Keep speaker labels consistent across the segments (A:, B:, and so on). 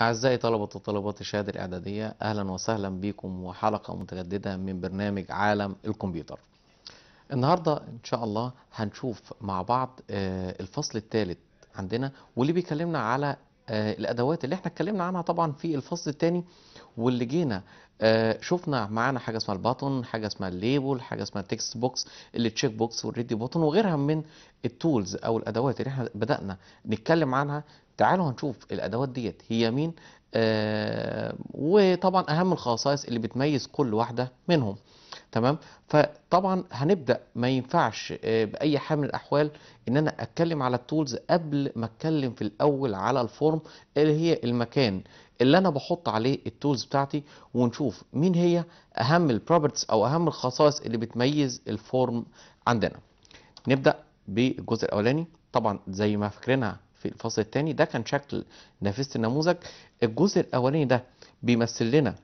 A: أعزائي طلبة وطلبات الشهادة الإعدادية أهلا وسهلا بكم وحلقة متجددة من برنامج عالم الكمبيوتر النهاردة إن شاء الله هنشوف مع بعض آه، الفصل الثالث عندنا واللي بيكلمنا على آه، الأدوات اللي احنا اتكلمنا عنها طبعا في الفصل الثاني واللي جينا آه، شفنا معانا حاجه اسمها الباتون حاجه اسمها الليبل حاجه اسمها التكست بوكس التشيك بوكس والريدي بوتون وغيرها من التولز او الادوات اللي احنا بدانا نتكلم عنها تعالوا هنشوف الادوات ديت هي مين آه، وطبعا اهم الخصائص اللي بتميز كل واحده منهم تمام فطبعا هنبدا ما ينفعش آه، باي حال من الاحوال ان انا اتكلم على التولز قبل ما اتكلم في الاول على الفورم اللي هي المكان اللي انا بحط عليه التولز بتاعتي ونشوف مين هي اهم البروبرتيز او اهم الخصائص اللي بتميز الفورم عندنا نبدا بالجزء الاولاني طبعا زي ما فاكرينها في الفصل الثاني ده كان شكل نافذه النموذج الجزء الاولاني ده بيمثل لنا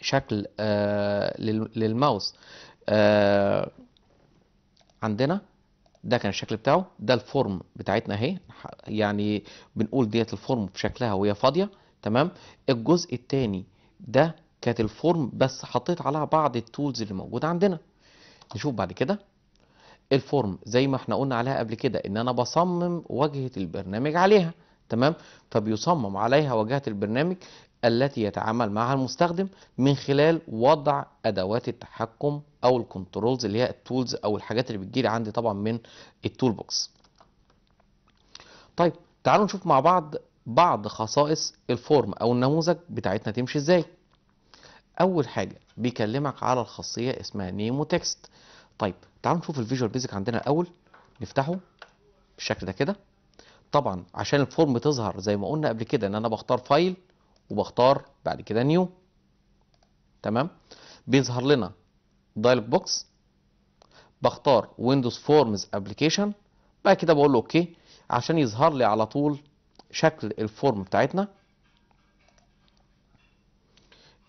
A: شكل آه، للماوس آه، عندنا ده كان الشكل بتاعه ده الفورم بتاعتنا اهي يعني بنقول ديت الفورم بشكلها وهي فاضيه تمام الجزء الثاني ده كانت الفورم بس حطيت عليها بعض التولز اللي موجوده عندنا نشوف بعد كده الفورم زي ما احنا قلنا عليها قبل كده ان انا بصمم واجهه البرنامج عليها تمام فبيصمم عليها واجهه البرنامج التي يتعامل معها المستخدم من خلال وضع ادوات التحكم او الكنترولز اللي هي التولز او الحاجات اللي بتجيلي عندي طبعا من التول بوكس طيب تعالوا نشوف مع بعض بعض خصائص الفورم او النموذج بتاعتنا تمشي ازاي اول حاجه بيكلمك على الخاصيه اسمها نيمو تكست طيب تعالوا نشوف الفيجوال بيزك عندنا الاول نفتحه بالشكل ده كده طبعا عشان الفورم تظهر زي ما قلنا قبل كده ان انا بختار فايل وبختار بعد كده نيو تمام بيظهر لنا دايلوج بوكس بختار ويندوز فورمز ابلكيشن بعد كده بقول له اوكي عشان يظهر لي على طول شكل الفورم بتاعتنا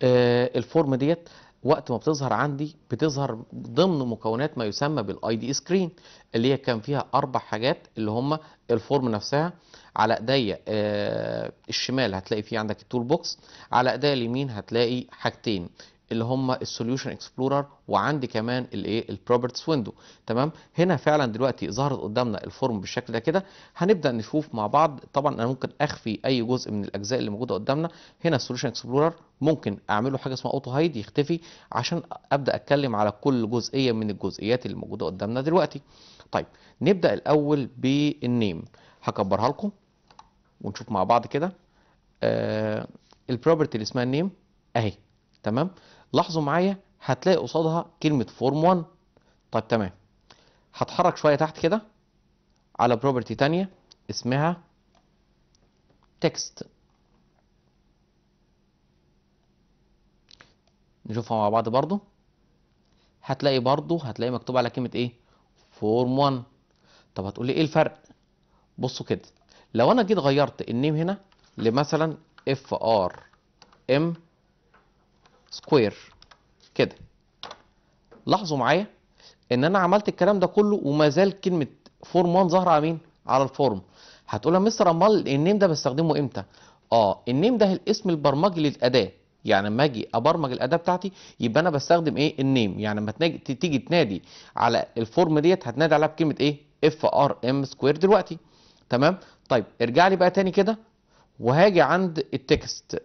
A: آه الفورم ديت وقت ما بتظهر عندي بتظهر ضمن مكونات ما يسمى بالاي دي سكرين اللي هي كان فيها اربع حاجات اللي هم الفورم نفسها على ايديا آه، الشمال هتلاقي في عندك التول بوكس على ايديا اليمين هتلاقي حاجتين اللي هم السوليوشن اكسبلورر وعندي كمان الايه البروبرتس ويندو تمام هنا فعلا دلوقتي ظهرت قدامنا الفورم بالشكل ده كده هنبدا نشوف مع بعض طبعا انا ممكن اخفي اي جزء من الاجزاء اللي موجوده قدامنا هنا السوليوشن اكسبلورر ممكن اعمله حاجه اسمها اوتو هايد يختفي عشان ابدا اتكلم على كل جزئيه من الجزئيات اللي موجوده قدامنا دلوقتي طيب نبدا الاول بالنيم هكبرها لكم ونشوف مع بعض كده آه البروبرتي اللي اسمها النيم اهي تمام لاحظوا معايا هتلاقي قصادها كلمه فورم 1 طيب تمام هتحرك شويه تحت كده على بروبرتي تانية اسمها تكست نشوفها مع بعض برضو هتلاقي برضو هتلاقي مكتوب على كلمه ايه فورم 1 طب هتقول لي ايه الفرق بصوا كده لو انا جيت غيرت النيم هنا لمثلا اف ار ام سكوير كده لاحظوا معايا ان انا عملت الكلام ده كله وما زال كلمه فورم 1 ظاهره على مين على الفورم هتقول يا مستر امال النيم ده بستخدمه امتى اه النيم ده الاسم البرمجي للاداه يعني لما اجي ابرمج الاداه بتاعتي يبقى انا بستخدم ايه النيم يعني لما تيجي تنادي على الفورم ديت هتنادي عليها بكلمه ايه اف ار ام سكوير دلوقتي تمام طيب ارجع لي بقى تاني كده وهاجي عند التكست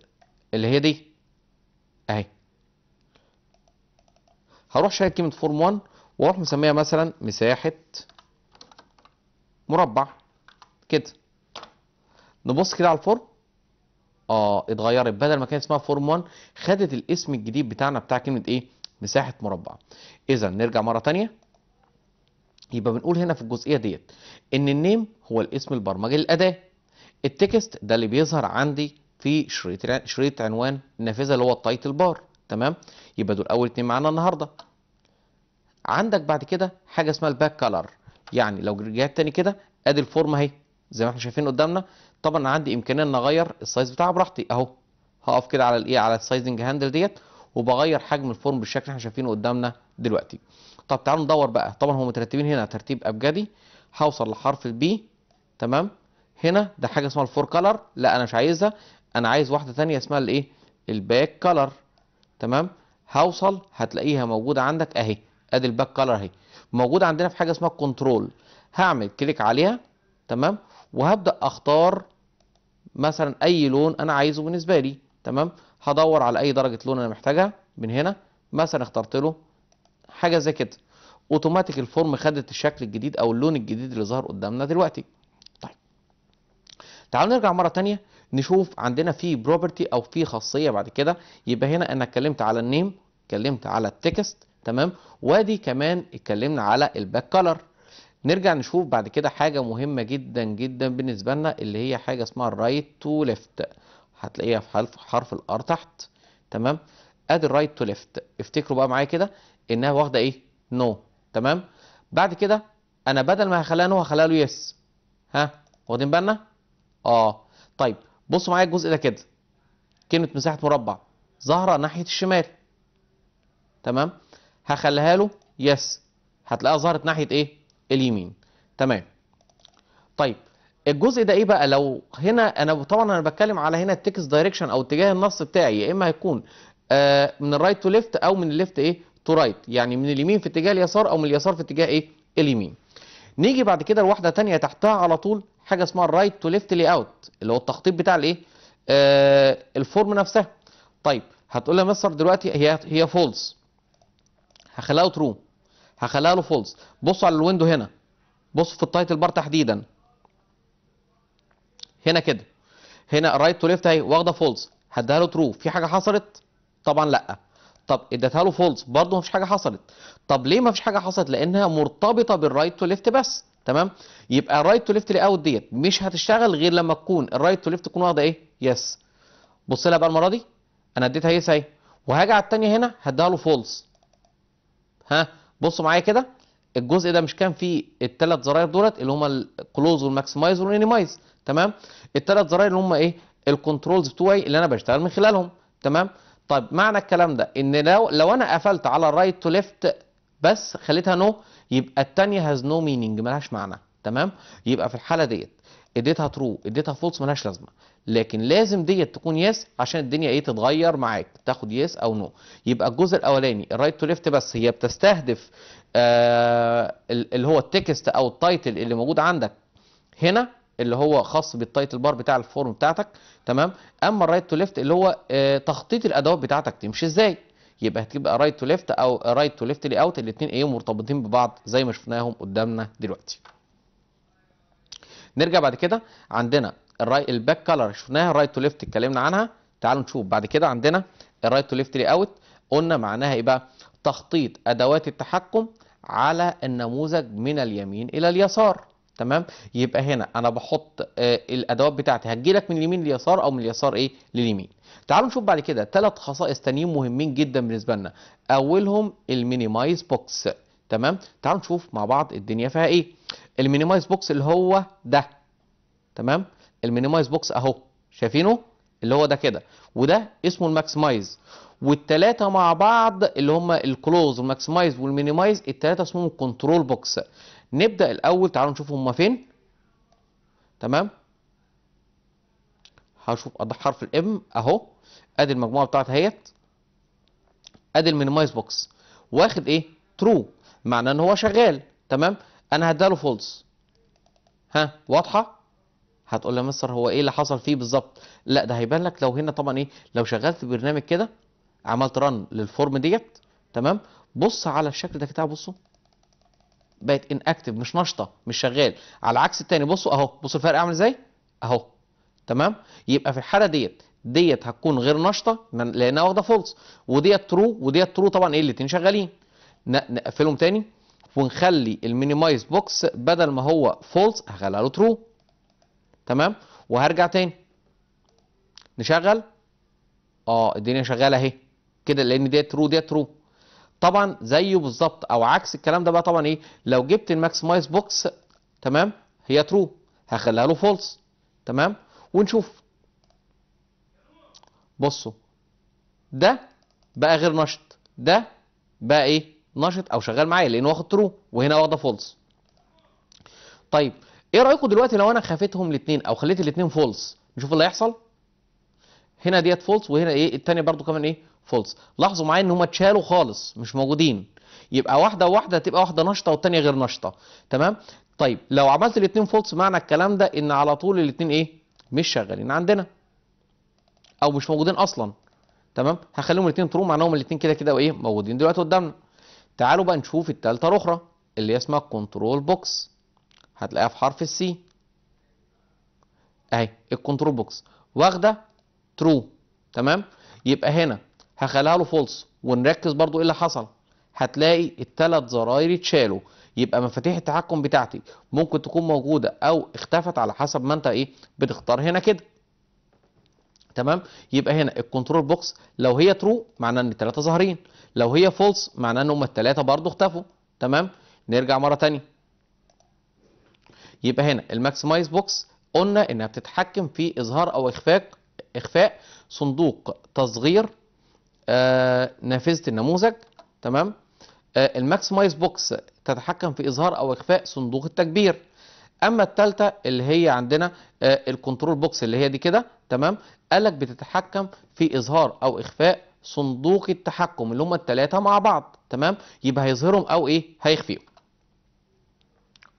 A: اللي هي دي اهي هروح شايل كلمه فورم 1 واروح مسميها مثلا مساحه مربع كده نبص كده على الفورم اه اتغيرت بدل ما كان اسمها فورم 1 خدت الاسم الجديد بتاعنا بتاع كلمه ايه مساحه مربع اذا نرجع مره ثانيه يبقى بنقول هنا في الجزئيه ديت ان النيم هو الاسم البرمجي للاداه التكست ده اللي بيظهر عندي في شريط شريط عنوان النافذه اللي هو التايتل بار تمام يبقى دول اول اتنين معانا النهارده عندك بعد كده حاجه اسمها الباك كلر يعني لو رجعت تاني كده ادي الفورمه اهي زي ما احنا شايفين قدامنا طبعا عندي امكانيه ان اغير السايز بتاعها براحتي اهو هقف كده على الايه على السايزنج هاندل ديت وبغير حجم الفورم بالشكل اللي احنا شايفينه قدامنا دلوقتي طب تعالوا ندور بقى طبعا هم مترتبين هنا ترتيب ابجدي هوصل لحرف البي تمام هنا ده حاجه اسمها الفور كلر لا انا مش عايزها انا عايز واحده ثانيه اسمها الايه الباك كلر تمام هوصل هتلاقيها موجوده عندك اهي ادي الباك كلر اهي موجوده عندنا في حاجه اسمها كنترول هعمل كليك عليها تمام وهبدا اختار مثلا اي لون انا عايزه بالنسبه لي تمام هدور على اي درجه لون انا محتاجها من هنا مثلا اخترت له حاجه زي كده اوتوماتيك الفورم خدت الشكل الجديد او اللون الجديد اللي ظهر قدامنا دلوقتي طيب تعالوا نرجع مره تانية نشوف عندنا في بروبرتي او في خاصيه بعد كده يبقى هنا انا اتكلمت على النيم اتكلمت على التكست تمام وادي كمان اتكلمنا على الباك كلر نرجع نشوف بعد كده حاجه مهمه جدا جدا بالنسبه لنا اللي هي حاجه اسمها الرايت تو ليفت هتلاقيها في حرف حرف الار تحت تمام ادي الرايت تو ليفت افتكروا بقى معايا كده انها واخده ايه نو no. تمام بعد كده انا بدل ما هخليها نو هخليها له يس ها واخدين بالنا اه طيب بصوا معايا الجزء ده كده كلمه مساحه مربع ظاهره ناحيه الشمال تمام هخليها له يس هتلاقيها ظهرت ناحيه ايه اليمين تمام طيب الجزء ده ايه بقى لو هنا انا طبعا انا بتكلم على هنا التكست دايركشن او اتجاه النص بتاعي يا اما هيكون آه من الرايت تو ليفت او من الليفت ايه تو رايت يعني من اليمين في اتجاه اليسار او من اليسار في اتجاه ايه اليمين نيجي بعد كده لواحده ثانيه تحتها على طول حاجه اسمها الرايت تو ليفت لي اوت اللي هو التخطيط بتاع الايه آه الفورم نفسها طيب هتقول لي مستر دلوقتي هي هي فولس هخليها ترو هخليها له فولس بصوا على الويندو هنا بصوا في التايتل بار تحديدا هنا كده هنا رايت تو ليفت اهي واخده فولس هديها له ترو في حاجه حصلت طبعا لا طب اديتها له فولس برضه مفيش حاجه حصلت طب ليه مفيش حاجه حصلت لانها مرتبطه بالرايت تو ليفت بس تمام يبقى الرايت تو ليفت لي اوت ديت مش هتشتغل غير لما تكون الرايت تو ليفت تكون واخده ايه يس بص لها بقى المره دي انا اديتها يس اهي وهاجي على الثانيه هنا هديها له فولس ها بصوا معايا كده الجزء ده مش كان فيه الثلاث زراير دولت اللي هما الكلوز والماكسمايز والمينيمايز تمام الثلاث زراير اللي هما ايه الكنترولز بتوعي اللي انا بشتغل من خلالهم تمام طيب معنى الكلام ده ان لو لو انا قفلت على الرايت تو ليفت بس خليتها نو no يبقى التانية هاز نو مينينج ملهاش معنى تمام يبقى في الحاله ديت اديتها ترو اديتها فولس ملهاش لازمه لكن لازم ديت تكون يس عشان الدنيا ايه تتغير معاك تاخد يس او نو يبقى الجزء الاولاني الرايت تو ليفت بس هي بتستهدف آه اللي هو التكست او التايتل اللي موجود عندك هنا اللي هو خاص بالتايتل بار بتاع الفورم بتاعتك تمام اما الرايت تو ليفت اللي هو آه تخطيط الادوات بتاعتك تمشي ازاي يبقى هتبقى رايت تو ليفت او رايت تو ليفت لي اوت الاثنين ايه مرتبطين ببعض زي ما شفناهم قدامنا دلوقتي نرجع بعد كده عندنا الراي الباك كلر شفناها رايت تو ليفت اتكلمنا عنها تعالوا نشوف بعد كده عندنا الرايت تو ليفت لي اوت قلنا معناها ايه بقى تخطيط ادوات التحكم على النموذج من اليمين الى اليسار تمام يبقى هنا انا بحط آه، الادوات بتاعتي هتجي لك من اليمين لليسار او من اليسار ايه لليمين تعالوا نشوف بعد كده ثلاث خصائص تانيين مهمين جدا بالنسبه لنا اولهم المينيمايز بوكس تمام تعالوا نشوف مع بعض الدنيا فيها ايه المينيمايز بوكس اللي هو ده تمام المينيمايز بوكس اهو شايفينه اللي هو ده كده وده اسمه الماكسمايز والثلاثه مع بعض اللي هم الكلوز والماكسمايز والمينيمايز الثلاثه اسمهم كنترول بوكس نبدا الاول تعالوا نشوف هما فين تمام هشوف حرف الام اهو ادي المجموعه بتاعتها اهيت ادي المينيمايز بوكس واخد ايه ترو معناه ان هو شغال تمام انا هداله فولس ها واضحه هتقول لي يا مستر هو ايه اللي حصل فيه بالظبط لا ده هيبان لك لو هنا طبعا ايه لو شغلت برنامج كده عملت رن للفورم ديت تمام بص على الشكل ده كده بصوا بقت ان اكتف مش نشطه مش شغال على عكس التاني بصوا اهو بصوا الفرق عامل ازاي اهو تمام يبقى في الحاله ديت ديت هتكون غير نشطه لانها واخده فولس وديت ترو وديت ترو طبعا ايه الاثنين شغالين نقفلهم تاني ونخلي المينيمايز بوكس بدل ما هو فولس هخليها له ترو تمام وهرجع تاني نشغل اه الدنيا شغاله اهي كده لان ديت ترو ديت ترو طبعا زيه بالظبط او عكس الكلام ده بقى طبعا ايه لو جبت الماكسمايز بوكس تمام هي ترو هخليها له فولس تمام ونشوف بصوا ده بقى غير نشط ده بقى ايه نشط او شغال معايا لانه واخد ترو وهنا واخده فولس طيب ايه رايكم دلوقتي لو انا خفيتهم الاثنين او خليت الاثنين فولس نشوف اللي هيحصل هنا ديت فولس وهنا ايه الثانيه برده كمان ايه فولس لاحظوا معايا ان هم اتشالوا خالص مش موجودين يبقى واحده واحده تبقى واحده نشطه والثانيه غير نشطه تمام طيب لو عملت الاثنين فولس معنى الكلام ده ان على طول الاثنين ايه مش شغالين عندنا او مش موجودين اصلا تمام هخليهم الاثنين ترو معناهم الاثنين كده كده وايه موجودين دلوقتي قدامنا تعالوا بقى نشوف الثالثه الاخرى اللي اسمها كنترول بوكس هتلاقيها في حرف السي اهي الكنترول بوكس واخده ترو تمام يبقى هنا هخليها له فولس ونركز برضو ايه اللي حصل هتلاقي الثلاث زراير اتشالوا يبقى مفاتيح التحكم بتاعتي ممكن تكون موجوده او اختفت على حسب ما انت ايه بتختار هنا كده تمام يبقى هنا الكنترول بوكس لو هي ترو معناه ان الثلاثه ظاهرين لو هي فولس معناه ان هم الثلاثه برضو اختفوا تمام نرجع مره ثانيه يبقى هنا الماكسمايز بوكس قلنا انها بتتحكم في اظهار او اخفاء اخفاء صندوق تصغير آه، نافذه النموذج تمام آه، الماكسمايز بوكس تتحكم في اظهار او اخفاء صندوق التكبير اما الثالثه اللي هي عندنا آه، الكنترول بوكس اللي هي دي كده تمام قالك بتتحكم في اظهار او اخفاء صندوق التحكم اللي هم الثلاثه مع بعض تمام يبقى هيظهرهم او ايه هيخفيهم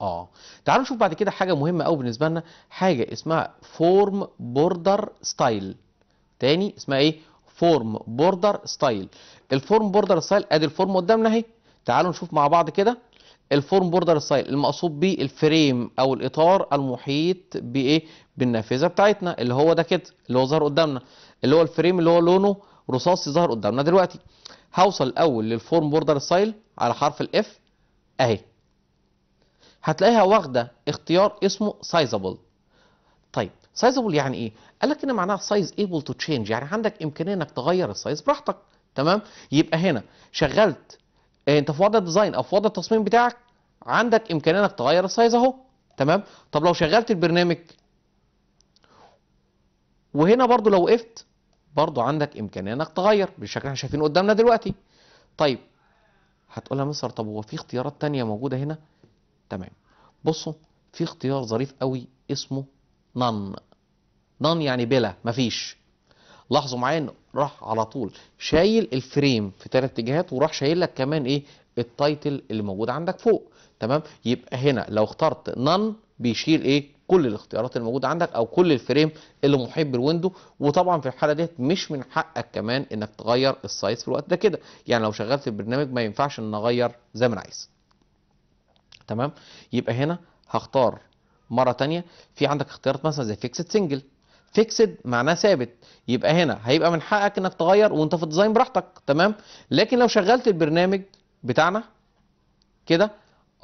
A: اه تعالوا نشوف بعد كده حاجه مهمه قوي بالنسبه لنا حاجه اسمها فورم بوردر ستايل تاني اسمها ايه فورم بوردر ستايل الفورم بوردر ستايل ادي الفورم قدامنا اهي تعالوا نشوف مع بعض كده الفورم بوردر ستايل المقصود بيه الفريم او الاطار المحيط بايه بالنافذه بتاعتنا اللي هو ده كده اللي هو ظهر قدامنا اللي هو الفريم اللي هو لونه رصاصي ظهر قدامنا دلوقتي هوصل الاول للفورم بوردر ستايل على حرف الاف اهي هتلاقيها واخده اختيار اسمه سايزابل سايزبل يعني ايه قال لك ان معناها سايز ايبل تو تشينج يعني عندك امكانيه انك تغير السايز براحتك تمام يبقى هنا شغلت آه، انت في وضع الديزاين او في وضع التصميم بتاعك عندك امكانيه انك تغير السايز اهو تمام طب لو شغلت البرنامج وهنا برضو لو وقفت برضو عندك امكانيه انك تغير بالشكل اللي احنا شايفينه قدامنا دلوقتي طيب هتقول لها مستر طب هو في اختيارات ثانيه موجوده هنا تمام بصوا في اختيار ظريف قوي اسمه نن نن يعني بلا مفيش لاحظوا معايا انه راح على طول شايل الفريم في ثلاث اتجاهات وراح شايل لك كمان ايه التايتل اللي موجود عندك فوق تمام يبقى هنا لو اخترت نن بيشيل ايه كل الاختيارات الموجوده عندك او كل الفريم اللي محيط بالويندو وطبعا في الحاله دي مش من حقك كمان انك تغير السايز في الوقت ده كده يعني لو شغلت البرنامج ما ينفعش ان اغير زي ما انا عايز تمام يبقى هنا هختار مره تانية في عندك اختيارات مثلا زي فيكسد سنجل فيكسد معناه ثابت يبقى هنا هيبقى من حقك انك تغير وانت في الديزاين براحتك تمام لكن لو شغلت البرنامج بتاعنا كده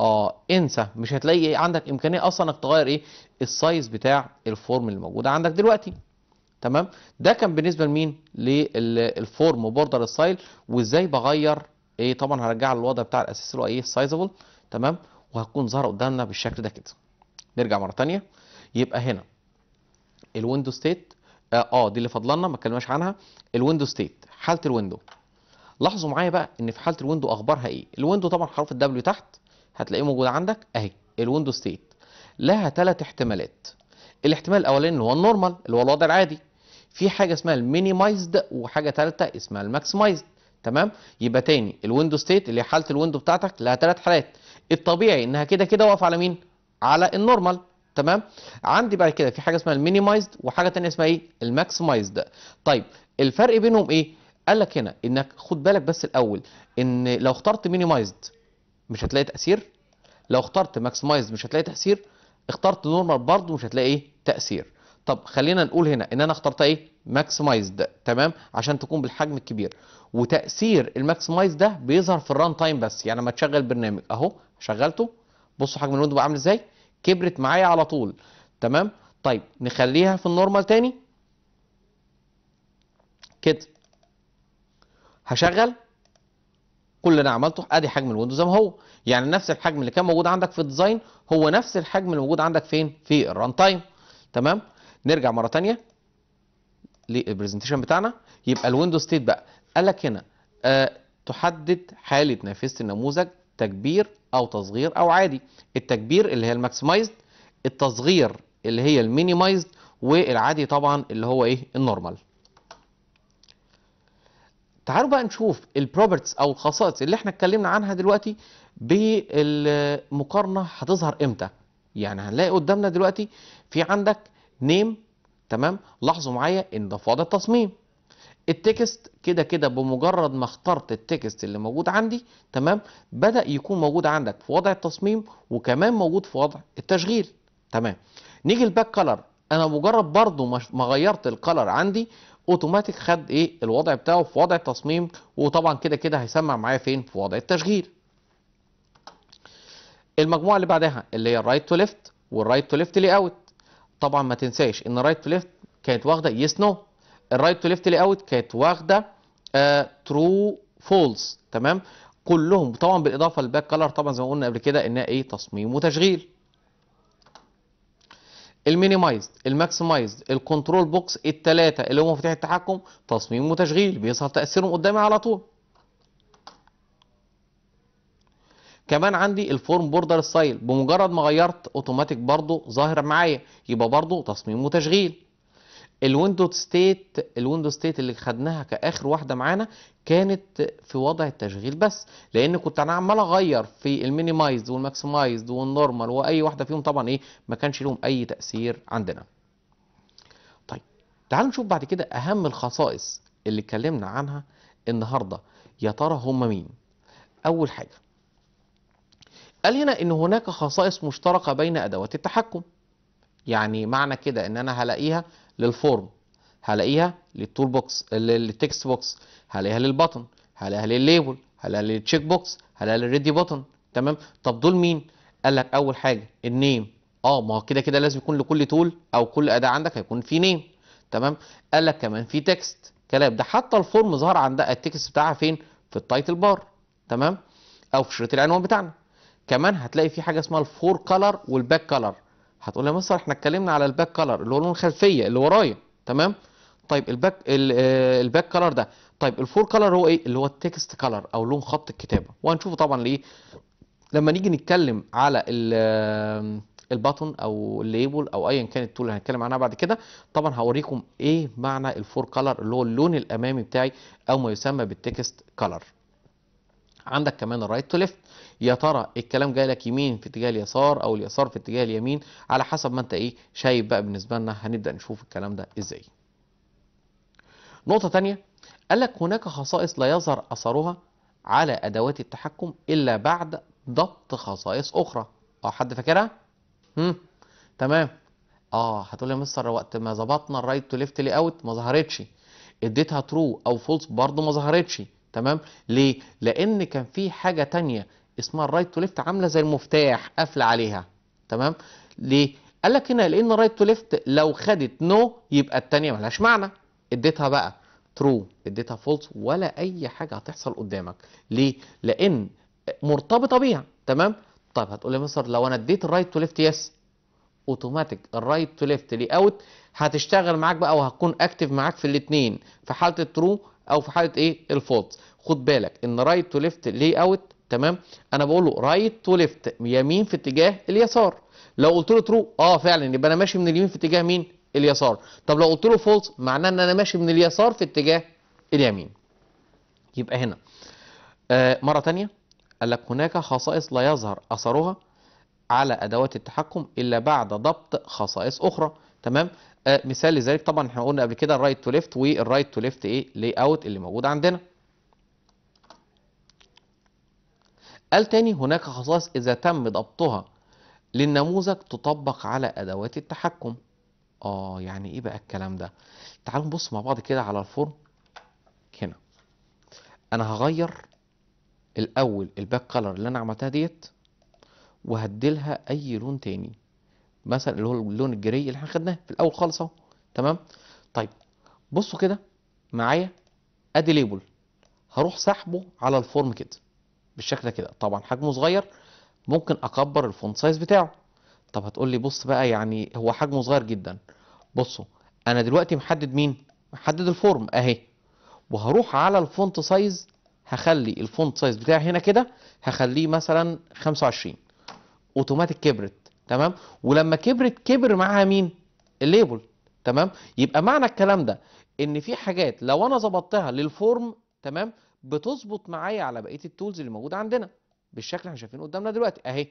A: اه انسى مش هتلاقي عندك امكانيه اصلا انك تغير ايه السايز بتاع الفورم اللي موجوده عندك دلوقتي تمام ده كان بالنسبه لمين للفورم وبوردر ستايل وازاي بغير ايه طبعا هرجع للوضع بتاع الاساسي اللي هو ايه سايزبل تمام وهتكون ظاهره قدامنا بالشكل ده كده نرجع مره ثانيه يبقى هنا الويندو ستيت اه, آه، دي اللي فاضلنا ما اتكلمناش عنها الويندو ستيت حاله الويندو لاحظوا معايا بقى ان في حاله الويندو اخبارها ايه الويندو طبعا حرف الدبليو تحت هتلاقيه موجود عندك اهي الويندو ستيت لها ثلاث احتمالات الاحتمال الاولاني اللي هو النورمال اللي هو الوضع العادي في حاجه اسمها المينيمايزد وحاجه ثالثه اسمها الماكسمايزد تمام يبقى تاني الويندو ستيت اللي هي حاله الويندو بتاعتك لها ثلاث حالات الطبيعي انها كده كده واقفه على مين على النورمال تمام عندي بعد كده في حاجه اسمها المينيمايزد وحاجه ثانيه اسمها ايه الماكسمايزد طيب الفرق بينهم ايه قال لك هنا انك خد بالك بس الاول ان لو اخترت مينيمايزد مش هتلاقي تاثير لو اخترت ماكسمايزد مش هتلاقي تاثير اخترت نورمال برضه مش هتلاقي ايه تاثير طب خلينا نقول هنا ان انا اخترت ايه ماكسمايزد تمام عشان تكون بالحجم الكبير وتاثير الماكسمايز ده بيظهر في الران تايم بس يعني لما تشغل برنامج اهو شغلته بصوا حجم الويندو بقى عامل ازاي كبرت معايا على طول تمام طيب نخليها في النورمال تاني كده هشغل كل اللي انا عملته ادي حجم الويندو زي ما هو يعني نفس الحجم اللي كان موجود عندك في الديزاين هو نفس الحجم اللي موجود عندك فين في الران تايم تمام نرجع مره تانية للبرزنتيشن بتاعنا يبقى الويندو ستيت بقى قال لك هنا أه تحدد حاله نافذه النموذج تكبير او تصغير او عادي التكبير اللي هي الماكسمايزد التصغير اللي هي المينيمايزد والعادي طبعا اللي هو ايه النورمال تعالوا بقى نشوف البروبرتس او الخصائص اللي احنا اتكلمنا عنها دلوقتي بالمقارنه هتظهر امتى يعني هنلاقي قدامنا دلوقتي في عندك نيم تمام لاحظوا معايا ان ده فاضي التصميم التكست كده كده بمجرد ما اخترت التكست اللي موجود عندي تمام بدا يكون موجود عندك في وضع التصميم وكمان موجود في وضع التشغيل تمام نيجي الباك كلر انا مجرد برضو ما غيرت الكلر عندي اوتوماتيك خد ايه الوضع بتاعه في وضع التصميم وطبعا كده كده هيسمع معايا فين في وضع التشغيل المجموعه اللي بعدها اللي هي الرايت تو ليفت والرايت تو ليفت لي اوت طبعا ما تنساش ان الرايت تو ليفت كانت واخده يس نو الرايت تو ليفت لي اوت كانت واخده ترو آه، فولس تمام كلهم طبعا بالاضافه للباك كلر طبعا زي ما قلنا قبل كده انها ايه تصميم وتشغيل المينيمايزد الماكسمايزد الكنترول بوكس الثلاثه اللي هم مفاتيح التحكم تصميم وتشغيل بيظهر تاثيرهم قدامي على طول كمان عندي الفورم بوردر ستايل بمجرد ما غيرت اوتوماتيك برضو ظاهر معايا يبقى برضو تصميم وتشغيل الويندوز ستيت الويندوز ستيت اللي خدناها كاخر واحده معانا كانت في وضع التشغيل بس لان كنت انا عمال اغير في المينيمايزد والماكسمايزد والنورمال واي واحده فيهم طبعا ايه ما كانش لهم اي تاثير عندنا طيب تعالوا نشوف بعد كده اهم الخصائص اللي اتكلمنا عنها النهارده يا ترى هم مين اول حاجه قال هنا ان هناك خصائص مشتركه بين ادوات التحكم يعني معنى كده ان انا هلاقيها للفورم هلاقيها للتول بوكس للتكست بوكس هلاقيها للبطن هلاقيها للليبل هلاقيها للتشيك بوكس هلاقيها للريدي بطن تمام طب دول مين قال لك اول حاجه النيم اه ما هو كده كده لازم يكون لكل تول او كل اداه عندك هيكون في نيم تمام قال لك كمان في تكست كلام ده حتى الفورم ظهر عندها التكست بتاعها فين في التايتل بار تمام او في شريط العنوان بتاعنا كمان هتلاقي في حاجه اسمها الفور كلر والباك كلر هتقول يا مستر احنا اتكلمنا على الباك كلر اللي هو لون الخلفيه اللي ورايا تمام طيب الباك الباك كلر ده طيب الفور كلر هو ايه اللي هو التكست كلر او لون خط الكتابه وهنشوفه طبعا ليه لما نيجي نتكلم على الباتون او الليبل او ايا كان التول اللي هنتكلم عنها بعد كده طبعا هوريكم ايه معنى الفور كلر اللي هو اللون الامامي بتاعي او ما يسمى بالتكست كلر عندك كمان الرايت تو ليفت يا ترى الكلام جاي لك يمين في اتجاه اليسار او اليسار في اتجاه اليمين على حسب ما انت ايه شايف بقى بالنسبه لنا هنبدا نشوف الكلام ده ازاي نقطه ثانيه قال لك هناك خصائص لا يظهر اثرها على ادوات التحكم الا بعد ضبط خصائص اخرى اه حد فاكرها هم تمام اه هتقول يا مستر وقت ما ظبطنا الرايت تو ليفت لي اوت ما ظهرتش اديتها ترو او فولس برضه ما ظهرتش تمام ليه لان كان في حاجه تانية اسمها الرايت تو ليفت عامله زي المفتاح قافله عليها تمام ليه قال لك هنا لان الرايت تو ليفت لو خدت نو no يبقى الثانيه ملهاش معنى اديتها بقى ترو اديتها فولس ولا اي حاجه هتحصل قدامك ليه لان مرتبطه بيها تمام طيب هتقول لي مصر لو انا اديت الرايت تو ليفت يس اوتوماتيك الرايت تو ليفت لي اوت هتشتغل معاك بقى وهتكون اكتف معاك في الاثنين في حاله الترو او في حاله ايه الفولس خد بالك ان رايت تو ليفت لي اوت تمام انا بقول له رايت تو ليفت يمين في اتجاه اليسار لو قلت له ترو اه فعلا يبقى انا ماشي من اليمين في اتجاه مين اليسار طب لو قلت له فولس معناه ان انا ماشي من اليسار في اتجاه اليمين يبقى هنا آه مره ثانيه قال لك هناك خصائص لا يظهر اثرها على ادوات التحكم الا بعد ضبط خصائص اخرى تمام آه مثال لذلك طبعا احنا قلنا قبل كده الرايت تو ليفت والرايت تو ليفت ايه لي اوت اللي موجود عندنا قال تاني هناك خصائص إذا تم ضبطها للنموذج تطبق على أدوات التحكم آه يعني إيه بقى الكلام ده تعالوا نبص مع بعض كده على الفورم هنا أنا هغير الأول الباك كلر اللي أنا عملتها ديت وهديلها أي لون تاني مثلا اللي هو اللون الجري اللي احنا خدناه في الأول خالص أهو تمام طيب بصوا كده معايا أدي ليبل هروح سحبه على الفورم كده بالشكل ده كده طبعا حجمه صغير ممكن اكبر الفونت سايز بتاعه طب هتقول لي بص بقى يعني هو حجمه صغير جدا بصوا انا دلوقتي محدد مين محدد الفورم اهي وهروح على الفونت سايز هخلي الفونت سايز بتاعي هنا كده هخليه مثلا 25 اوتوماتيك كبرت تمام ولما كبرت كبر معاها مين الليبل تمام يبقى معنى الكلام ده ان في حاجات لو انا ظبطتها للفورم تمام بتظبط معايا على بقيه التولز اللي موجوده عندنا بالشكل اللي احنا شايفينه قدامنا دلوقتي اهي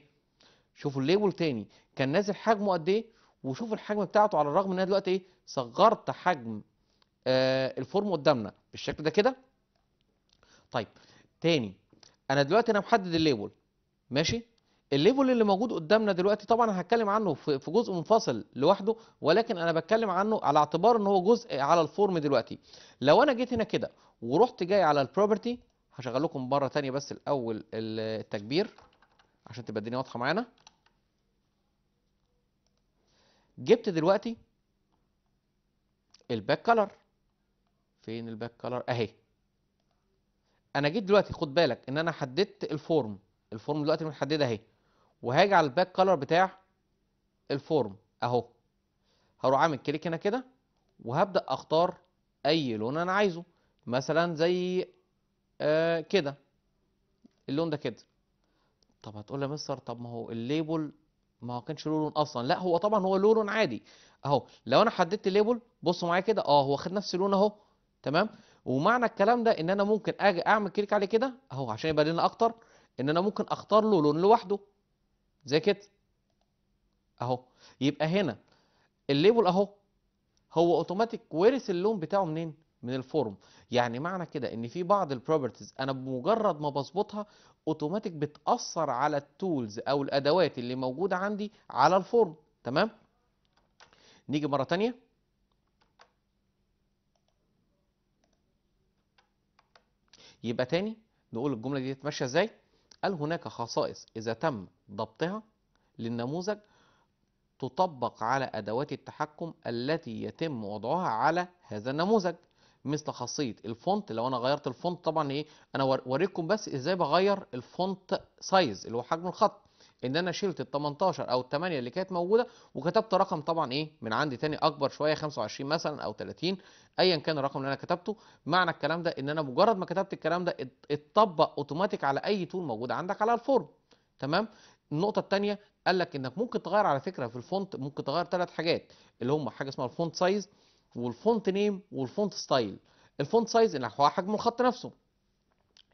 A: شوفوا الليبل تاني كان نازل حجمه قد ايه وشوفوا الحجم بتاعته على الرغم ان انا دلوقتي ايه صغرت حجم آه الفورم قدامنا بالشكل ده كده طيب تاني انا دلوقتي انا محدد الليبل ماشي الليفل اللي موجود قدامنا دلوقتي طبعا هتكلم عنه في جزء منفصل لوحده ولكن انا بتكلم عنه على اعتبار ان هو جزء على الفورم دلوقتي لو انا جيت هنا كده ورحت جاي على البروبرتي هشغل لكم مره ثانيه بس الاول التكبير عشان تبقى الدنيا واضحه معانا جبت دلوقتي الباك كلر فين الباك كلر اهي انا جيت دلوقتي خد بالك ان انا حددت الفورم الفورم دلوقتي متحدده اهي وهاجي على الباك كلر بتاع الفورم اهو هروح عامل كليك هنا كده وهبدا اختار اي لون انا عايزه مثلا زي آه كده اللون ده كده طب هتقول يا مستر طب ما هو الليبل ما كانش له لون اصلا لا هو طبعا هو له لون عادي اهو لو انا حددت الليبل بصوا معايا كده اه هو خد نفس اللون اهو تمام ومعنى الكلام ده ان انا ممكن اجي اعمل كليك عليه كده اهو عشان يبقى لنا اكتر ان انا ممكن اختار له لون لوحده زي كده اهو يبقى هنا الليبل اهو هو اوتوماتيك ورث اللون بتاعه منين من الفورم يعني معنى كده ان في بعض البروبرتيز انا بمجرد ما بظبطها اوتوماتيك بتاثر على التولز او الادوات اللي موجوده عندي على الفورم تمام نيجي مره ثانيه يبقى تاني نقول الجمله دي ماشيه ازاي قال هناك خصائص إذا تم ضبطها للنموذج تطبق على أدوات التحكم التي يتم وضعها على هذا النموذج مثل خاصية الفونت لو أنا غيرت الفونت طبعا إيه أنا وريكم بس إزاي بغير الفونت سايز اللي هو حجم الخط ان انا شلت ال 18 او ال 8 اللي كانت موجوده وكتبت رقم طبعا ايه من عندي تاني اكبر شويه 25 مثلا او 30 ايا كان الرقم اللي انا كتبته معنى الكلام ده ان انا مجرد ما كتبت الكلام ده اتطبق اوتوماتيك على اي تول موجود عندك على الفورم تمام النقطة الثانية قال لك انك ممكن تغير على فكرة في الفونت ممكن تغير ثلاث حاجات اللي هم حاجة اسمها الفونت سايز والفونت نيم والفونت ستايل الفونت سايز اللي هو حجم الخط نفسه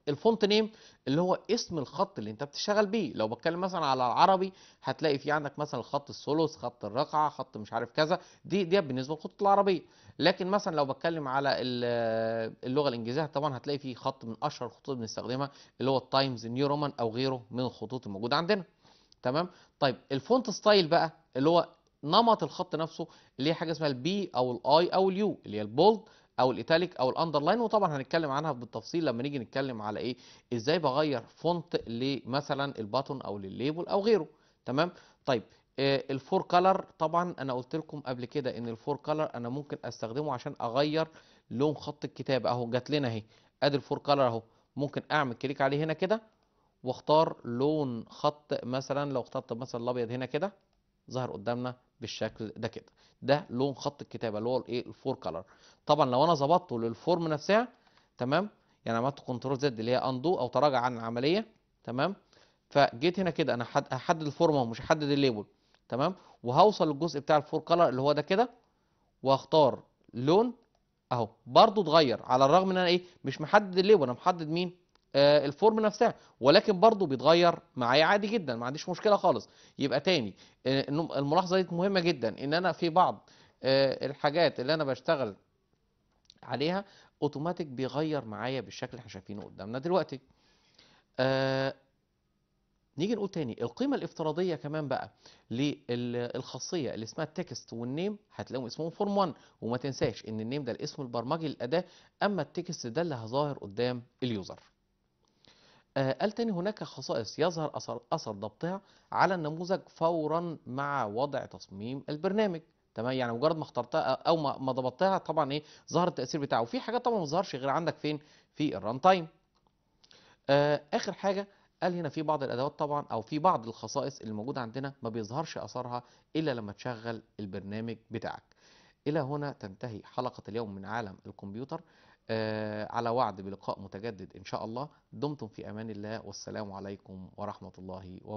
A: الفونت نيم اللي هو اسم الخط اللي انت بتشتغل بيه لو بتكلم مثلا على العربي هتلاقي في عندك مثلا خط الثلث خط الرقعه خط مش عارف كذا دي دي بالنسبه للخطوط العربيه لكن مثلا لو بتكلم على اللغه الانجليزيه طبعا هتلاقي في خط من اشهر الخطوط اللي بنستخدمها اللي هو التايمز نيو رومان او غيره من الخطوط الموجوده عندنا تمام طيب الفونت ستايل بقى اللي هو نمط الخط نفسه اللي هي حاجه اسمها البي او الاي او اليو اللي هي البولد او الايتاليك او الاندرلاين وطبعا هنتكلم عنها بالتفصيل لما نيجي نتكلم على ايه ازاي بغير فونت لمثلا الباتون او للليبل او غيره تمام طيب آه، الفور كلر طبعا انا قلت لكم قبل كده ان الفور كلر انا ممكن استخدمه عشان اغير لون خط الكتابه اهو جات لنا اهي ادي الفور كلر اهو ممكن اعمل كليك عليه هنا كده واختار لون خط مثلا لو اخترت مثلا الابيض هنا كده ظهر قدامنا بالشكل ده كده ده لون خط الكتابه اللي هو الايه الفور كلر طبعا لو انا ظبطته للفورم نفسها تمام يعني عملت كنترول زد اللي هي اندو او تراجع عن العمليه تمام فجيت هنا كده انا هحدد الفورم مش هحدد الليبل تمام وهوصل للجزء بتاع الفور كلر اللي هو ده كده واختار لون اهو برضو اتغير على الرغم ان انا ايه مش محدد الليبل انا محدد مين آه، الفورم نفسها ولكن برضو بيتغير معايا عادي جدا ما عنديش مشكله خالص يبقى تاني آه، الملاحظه دي مهمه جدا ان انا في بعض آه، الحاجات اللي انا بشتغل عليها اوتوماتيك بيغير معايا بالشكل اللي احنا شايفينه قدامنا دلوقتي نيجي نقول تاني القيمة الافتراضية كمان بقى للخاصية اللي اسمها التكست والنيم هتلاقيهم اسمهم فورم 1 وما تنساش ان النيم ده الاسم البرمجي للأداة اما التكست ده اللي هظاهر قدام اليوزر آه، قال تاني هناك خصائص يظهر أثر, أثر ضبطها على النموذج فورا مع وضع تصميم البرنامج تمام يعني مجرد ما اخترتها او ما ضبطتها طبعا ايه ظهر التاثير بتاعه وفي حاجات طبعا ما ظهرش غير عندك فين في الران تايم آه اخر حاجه قال هنا في بعض الادوات طبعا او في بعض الخصائص اللي موجوده عندنا ما بيظهرش اثرها الا لما تشغل البرنامج بتاعك الى هنا تنتهي حلقه اليوم من عالم الكمبيوتر آه، على وعد بلقاء متجدد إن شاء الله دمتم في أمان الله والسلام عليكم ورحمة الله وبركاته